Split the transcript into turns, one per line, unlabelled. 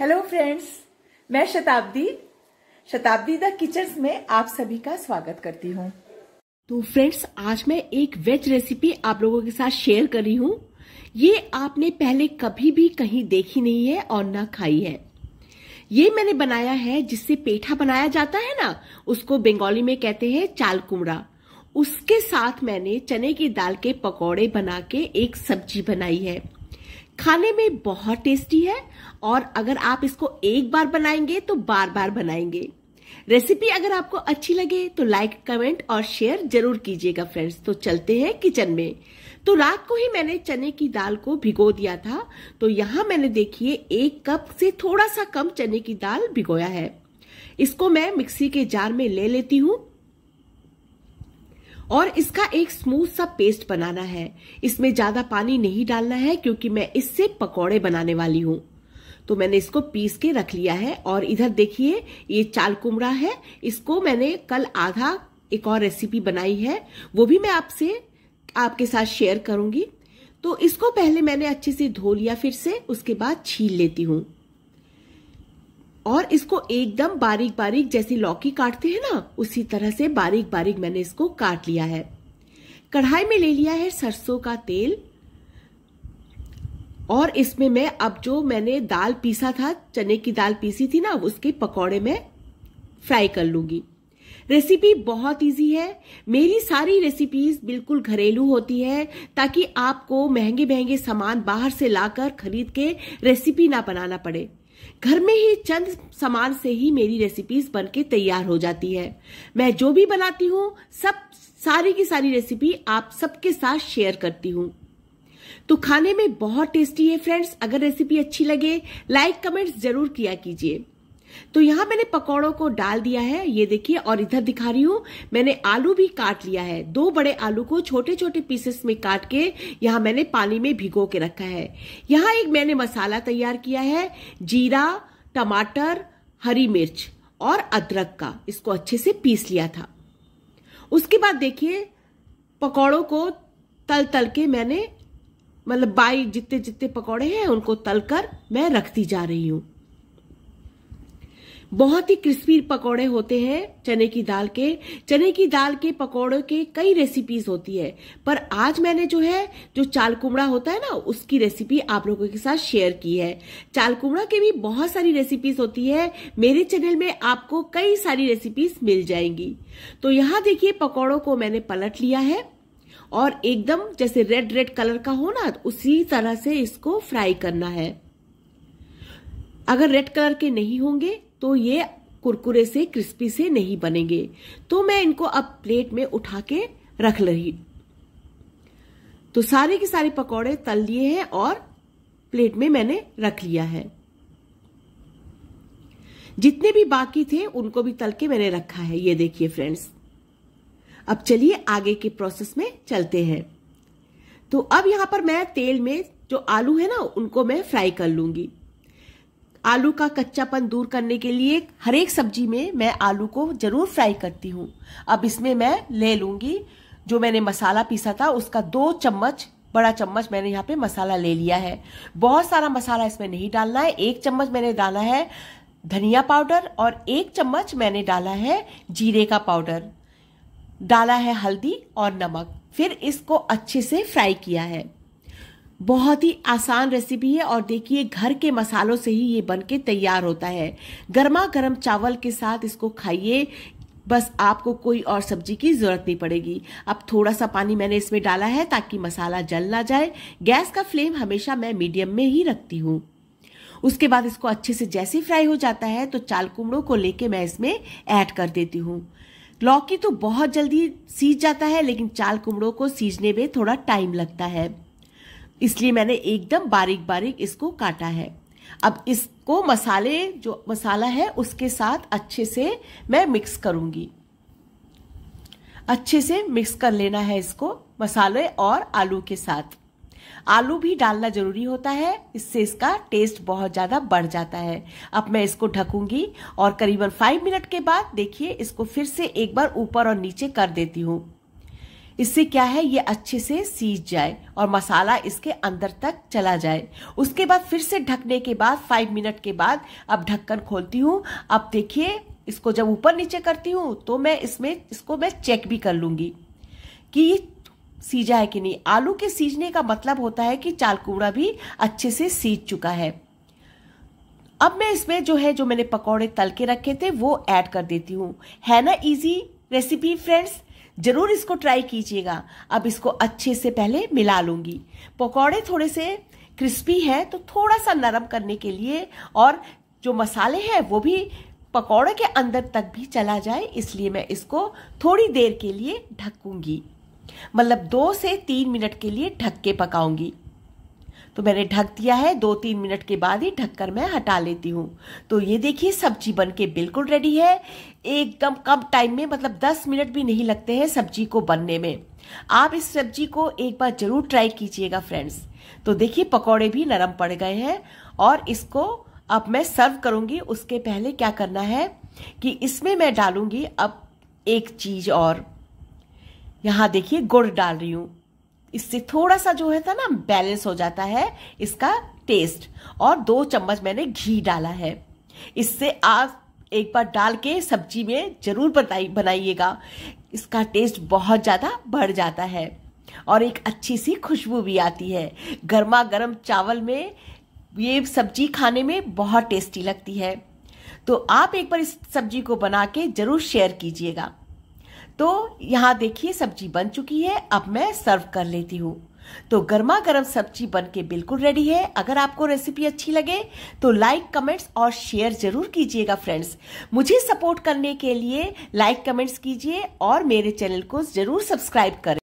hello friends मैं शताब्दी शताब्दी द किचन्स में आप सभी का स्वागत करती हूँ तो फ्रेंड्स आज मैं एक वेज रेसिपी आप लोगों के साथ शेयर कर रही हूँ ये आपने पहले कभी भी कहीं देखी नहीं है और ना खाई है ये मैंने बनाया है जिससे पेठा बनाया जाता है ना उसको बंगाली में कहते हैं चाल कुमड़ा उसके साथ मैंने चने की दाल के पकौड़े बना के एक सब्जी बनाई है खाने में बहुत टेस्टी है और अगर आप इसको एक बार बनाएंगे तो बार बार बनाएंगे रेसिपी अगर आपको अच्छी लगे तो लाइक कमेंट और शेयर जरूर कीजिएगा फ्रेंड्स तो चलते हैं किचन में तो रात को ही मैंने चने की दाल को भिगो दिया था तो यहाँ मैंने देखिए एक कप से थोड़ा सा कम चने की दाल भिगोया है इसको मैं मिक्सी के जार में ले लेती हूँ और इसका एक स्मूथ सा पेस्ट बनाना है इसमें ज्यादा पानी नहीं डालना है क्योंकि मैं इससे पकौड़े बनाने वाली हूँ तो मैंने इसको पीस के रख लिया है और इधर देखिए ये चाल कुमरा है इसको मैंने कल आधा एक और रेसिपी बनाई है वो भी मैं आपसे आपके साथ शेयर करूंगी तो इसको पहले मैंने अच्छे से धो लिया फिर से उसके बाद छील लेती हूँ और इसको एकदम बारीक बारीक जैसी लौकी काटते हैं ना उसी तरह से बारीक बारीक मैंने इसको काट लिया है कढ़ाई में ले लिया है सरसों का तेल और इसमें मैं अब जो मैंने दाल पीसा था चने की दाल पीसी थी ना उसके पकौड़े में फ्राई कर लूंगी रेसिपी बहुत इजी है मेरी सारी रेसिपीज बिल्कुल घरेलू होती है ताकि आपको महंगे महंगे सामान बाहर से लाकर खरीद के रेसिपी ना बनाना पड़े घर में ही चंद सामान से ही मेरी रेसिपीज बन के तैयार हो जाती है मैं जो भी बनाती हूँ सब सारी की सारी रेसिपी आप सबके साथ शेयर करती हूँ तो खाने में बहुत टेस्टी है फ्रेंड्स अगर रेसिपी अच्छी लगे लाइक कमेंट्स जरूर किया कीजिए तो यहाँ मैंने पकौड़ों को डाल दिया है ये देखिए और इधर दिखा रही हूँ मैंने आलू भी काट लिया है दो बड़े आलू को छोटे छोटे पीसेस में काट के यहाँ मैंने पानी में भिगो के रखा है यहाँ एक मैंने मसाला तैयार किया है जीरा टमाटर हरी मिर्च और अदरक का इसको अच्छे से पीस लिया था उसके बाद देखिए पकौड़ों को तल तल के मैंने मतलब बाई जितने जितने पकौड़े हैं उनको तलकर मैं रखती जा रही हूं बहुत ही क्रिस्पी पकौड़े होते हैं चने की दाल के चने की दाल के पकौड़ों के कई रेसिपीज होती है पर आज मैंने जो है जो चाल कुमड़ा होता है ना उसकी रेसिपी आप लोगों के साथ शेयर की है चाल कुमड़ा के भी बहुत सारी रेसिपीज होती है मेरे चैनल में आपको कई सारी रेसिपीज मिल जाएंगी तो यहाँ देखिए पकौड़ों को मैंने पलट लिया है और एकदम जैसे रेड रेड कलर का हो ना उसी तरह से इसको फ्राई करना है अगर रेड कलर के नहीं होंगे तो ये कुरकुरे से क्रिस्पी से नहीं बनेंगे तो मैं इनको अब प्लेट में उठा के रख रही तो सारे के सारे पकौड़े तल लिए हैं और प्लेट में मैंने रख लिया है जितने भी बाकी थे उनको भी तल के मैंने रखा है ये देखिए फ्रेंड्स अब चलिए आगे के प्रोसेस में चलते हैं तो अब यहां पर मैं तेल में जो आलू है ना उनको मैं फ्राई कर लूंगी आलू का कच्चापन दूर करने के लिए हर एक सब्जी में मैं आलू को ज़रूर फ्राई करती हूँ अब इसमें मैं ले लूँगी जो मैंने मसाला पीसा था उसका दो चम्मच बड़ा चम्मच मैंने यहाँ पे मसाला ले लिया है बहुत सारा मसाला इसमें नहीं डालना है एक चम्मच मैंने डाला है धनिया पाउडर और एक चम्मच मैंने डाला है जीरे का पाउडर डाला है हल्दी और नमक फिर इसको अच्छे से फ्राई किया है बहुत ही आसान रेसिपी है और देखिए घर के मसालों से ही ये बनके तैयार होता है गर्मा गर्म चावल के साथ इसको खाइए बस आपको कोई और सब्जी की ज़रूरत नहीं पड़ेगी अब थोड़ा सा पानी मैंने इसमें डाला है ताकि मसाला जल ना जाए गैस का फ्लेम हमेशा मैं मीडियम में ही रखती हूँ उसके बाद इसको अच्छे से जैसे फ्राई हो जाता है तो चाल कुमड़ों को लेके मैं इसमें ऐड कर देती हूँ लौकी तो बहुत जल्दी सीज जाता है लेकिन चाल कुमड़ों को सीजने में थोड़ा टाइम लगता है इसलिए मैंने एकदम बारीक बारीक इसको काटा है अब इसको मसाले जो मसाला है उसके साथ अच्छे से मैं मिक्स करूंगी अच्छे से मिक्स कर लेना है इसको मसाले और आलू के साथ आलू भी डालना जरूरी होता है इससे इसका टेस्ट बहुत ज़्यादा बढ़ जाता है अब मैं इसको ढकूंगी और करीबन फाइव मिनट के बाद देखिए इसको फिर से एक बार ऊपर और नीचे कर देती हूँ इससे क्या है ये अच्छे से सीज जाए और मसाला इसके अंदर तक चला जाए उसके बाद फिर से ढकने के बाद फाइव मिनट के बाद अब ढक्कन खोलती हूँ अब देखिए इसको जब ऊपर नीचे करती हूँ तो मैं इसमें इसको मैं चेक भी कर लूंगी कि ये सीजा है कि नहीं आलू के सीजने का मतलब होता है कि चालकूड़ा भी अच्छे से सीज चुका है अब मैं इसमें जो है जो मैंने पकौड़े तल के रखे थे वो ऐड कर देती हूँ है ना इजी रेसिपी फ्रेंड्स ज़रूर इसको ट्राई कीजिएगा अब इसको अच्छे से पहले मिला लूँगी पकौड़े थोड़े से क्रिस्पी है तो थोड़ा सा नरम करने के लिए और जो मसाले हैं वो भी पकौड़े के अंदर तक भी चला जाए इसलिए मैं इसको थोड़ी देर के लिए ढकूंगी मतलब दो से तीन मिनट के लिए ढक के पकाऊंगी तो मैंने ढक दिया है दो तीन मिनट के बाद ही ढककर मैं हटा लेती हूँ तो ये देखिए सब्जी बन के बिल्कुल रेडी है एकदम कम टाइम में मतलब 10 मिनट भी नहीं लगते हैं सब्जी को बनने में आप इस सब्जी को एक बार जरूर ट्राई कीजिएगा फ्रेंड्स तो देखिए पकौड़े भी नरम पड़ गए हैं और इसको अब मैं सर्व करूंगी उसके पहले क्या करना है कि इसमें मैं डालूंगी अब एक चीज और यहाँ देखिए गुड़ डाल रही हूँ इससे थोड़ा सा जो है था ना बैलेंस हो जाता है इसका टेस्ट और दो चम्मच मैंने घी डाला है इससे आप एक बार डाल के सब्जी में जरूर बताई बनाइएगा इसका टेस्ट बहुत ज़्यादा बढ़ जाता है और एक अच्छी सी खुशबू भी आती है गर्मा गर्म चावल में ये सब्जी खाने में बहुत टेस्टी लगती है तो आप एक बार इस सब्जी को बना के ज़रूर शेयर कीजिएगा तो यहाँ देखिए सब्जी बन चुकी है अब मैं सर्व कर लेती हूँ तो गर्मा गर्म सब्जी बन के बिल्कुल रेडी है अगर आपको रेसिपी अच्छी लगे तो लाइक कमेंट्स और शेयर जरूर कीजिएगा फ्रेंड्स मुझे सपोर्ट करने के लिए लाइक कमेंट्स कीजिए और मेरे चैनल को जरूर सब्सक्राइब करें